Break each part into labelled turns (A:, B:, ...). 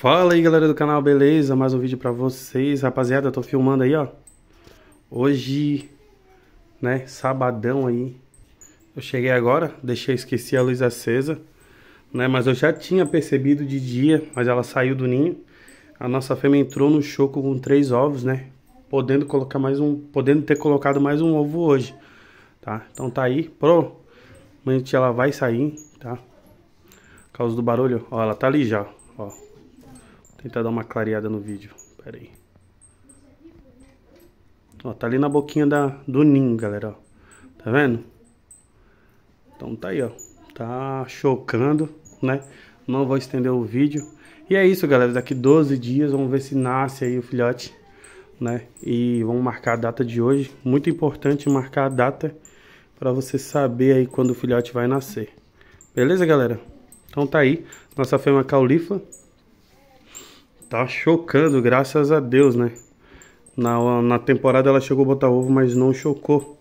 A: Fala aí galera do canal, beleza? Mais um vídeo pra vocês, rapaziada, eu tô filmando aí, ó Hoje, né, sabadão aí Eu cheguei agora, deixei, esqueci a luz acesa Né, mas eu já tinha percebido de dia, mas ela saiu do ninho A nossa fêmea entrou no choco com três ovos, né Podendo colocar mais um, podendo ter colocado mais um ovo hoje Tá, então tá aí, pro Amanhã ela vai sair, tá Por causa do barulho, ó, ela tá ali já, ó tentar dar uma clareada no vídeo. Pera aí. Ó, tá ali na boquinha da, do ninho, galera, ó. Tá vendo? Então tá aí, ó. Tá chocando, né? Não vou estender o vídeo. E é isso, galera. Daqui 12 dias, vamos ver se nasce aí o filhote, né? E vamos marcar a data de hoje. Muito importante marcar a data para você saber aí quando o filhote vai nascer. Beleza, galera? Então tá aí. Nossa fêmea caulifa tá chocando, graças a Deus, né? Na, na temporada ela chegou a botar ovo, mas não chocou.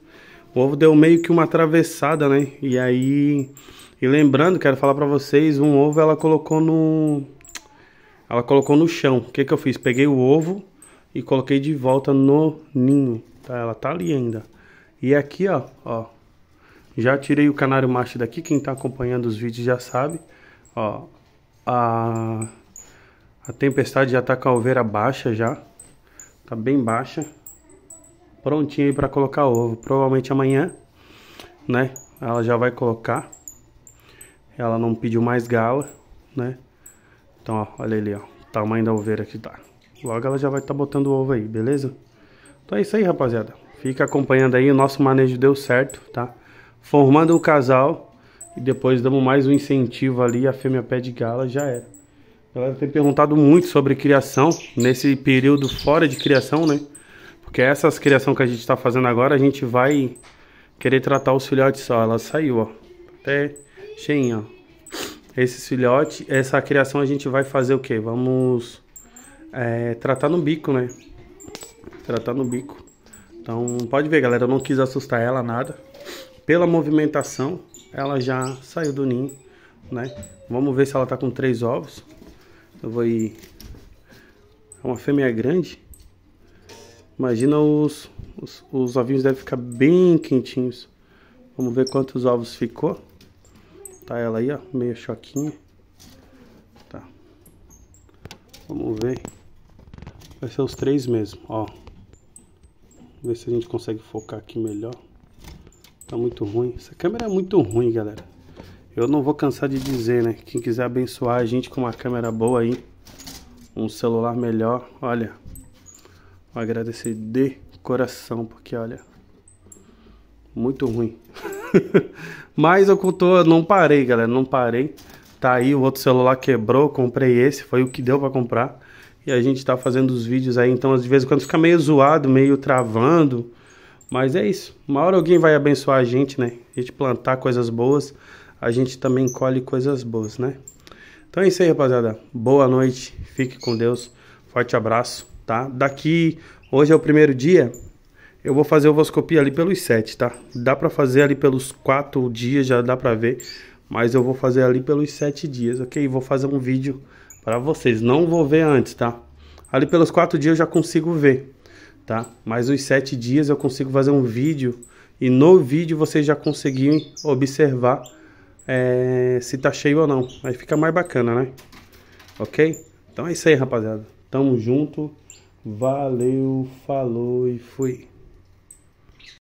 A: O ovo deu meio que uma atravessada, né? E aí. E lembrando, quero falar pra vocês: um ovo ela colocou no. Ela colocou no chão. O que, que eu fiz? Peguei o ovo e coloquei de volta no ninho. Tá? Ela tá ali ainda. E aqui, ó, ó. Já tirei o canário macho daqui. Quem tá acompanhando os vídeos já sabe. Ó. A a tempestade já tá com a alveira baixa já. Tá bem baixa. Prontinha aí para colocar ovo. Provavelmente amanhã, né? Ela já vai colocar. Ela não pediu mais gala, né? Então, ó, olha ali, ó. tamanho da alveira que tá. Logo ela já vai estar tá botando ovo aí, beleza? Então é isso aí, rapaziada. Fica acompanhando aí. O nosso manejo deu certo, tá? Formando o casal. E depois damos mais um incentivo ali. A fêmea pé de gala já era. A galera tem perguntado muito sobre criação, nesse período fora de criação, né? Porque essas criação que a gente está fazendo agora, a gente vai querer tratar os filhotes só. Ela saiu, ó. Até cheinha, ó. Esses filhotes, essa criação a gente vai fazer o quê? Vamos é, tratar no bico, né? Tratar no bico. Então, pode ver, galera, eu não quis assustar ela nada. Pela movimentação, ela já saiu do ninho, né? Vamos ver se ela tá com três ovos. Eu vou ir. É uma fêmea grande. Imagina os, os, os ovinhos devem ficar bem quentinhos. Vamos ver quantos ovos ficou. Tá ela aí, ó, meio choquinha. Tá. Vamos ver. Vai ser os três mesmo, ó. Ver se a gente consegue focar aqui melhor. Tá muito ruim. Essa câmera é muito ruim, galera. Eu não vou cansar de dizer, né? Quem quiser abençoar a gente com uma câmera boa aí, um celular melhor, olha, vou agradecer de coração, porque olha, muito ruim. Mas eu conto, não parei, galera, não parei. Tá aí, o outro celular quebrou, comprei esse, foi o que deu para comprar. E a gente tá fazendo os vídeos aí, então às vezes quando fica meio zoado, meio travando. Mas é isso, uma hora alguém vai abençoar a gente, né? A gente plantar coisas boas a gente também colhe coisas boas, né? Então é isso aí, rapaziada. Boa noite, fique com Deus. Forte abraço, tá? Daqui, hoje é o primeiro dia, eu vou fazer ovoscopia ali pelos sete, tá? Dá pra fazer ali pelos quatro dias, já dá pra ver. Mas eu vou fazer ali pelos sete dias, ok? Vou fazer um vídeo pra vocês. Não vou ver antes, tá? Ali pelos quatro dias eu já consigo ver, tá? Mas os sete dias eu consigo fazer um vídeo. E no vídeo vocês já conseguirem observar é, se tá cheio ou não. Aí fica mais bacana, né? Ok? Então é isso aí, rapaziada. Tamo junto. Valeu, falou e fui.